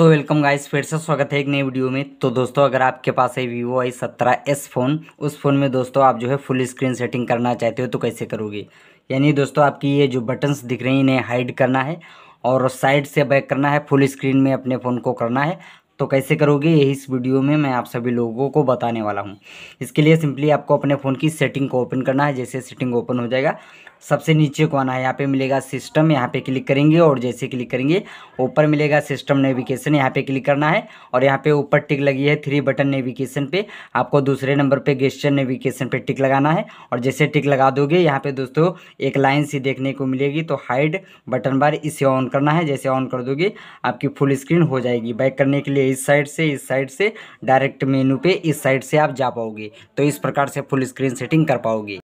तो welcome guys फिर से स्वागत है एक नई वीडियो में तो दोस्तों अगर आपके पास है वीवो आई सत्रह एस फ़ोन उस फ़ोन में दोस्तों आप जो है फुल स्क्रीन सेटिंग करना चाहते हो तो कैसे करोगे यानी दोस्तों आपकी ये जो बटन्स दिख रही हैं इन्हें हाइड करना है और साइड से बैक करना है फुल स्क्रीन में अपने फ़ोन को करना है तो कैसे करोगे यही इस वीडियो में मैं आप सभी लोगों को बताने वाला हूँ इसके लिए सिंपली आपको अपने फ़ोन की सेटिंग को ओपन करना है जैसे सेटिंग ओपन हो जाएगा सबसे नीचे को आना है यहाँ पे मिलेगा सिस्टम यहाँ पे क्लिक करेंगे और जैसे क्लिक करेंगे ऊपर मिलेगा सिस्टम नेविगेशन यहाँ पे क्लिक करना है और यहाँ पे ऊपर टिक लगी है थ्री बटन नेविगेशन पे आपको दूसरे नंबर पे गेस्टर नेविगेशन पे टिक लगाना है और जैसे टिक लगा दोगे यहाँ पे दोस्तों एक लाइन सी देखने को मिलेगी तो हाइड बटन बार इसे ऑन करना है जैसे ऑन कर दोगे आपकी फुल स्क्रीन हो जाएगी बैक करने के लिए इस साइड से इस साइड से डायरेक्ट मेनू पे इस साइड से आप जा पाओगे तो इस प्रकार से फुल स्क्रीन सेटिंग कर पाओगे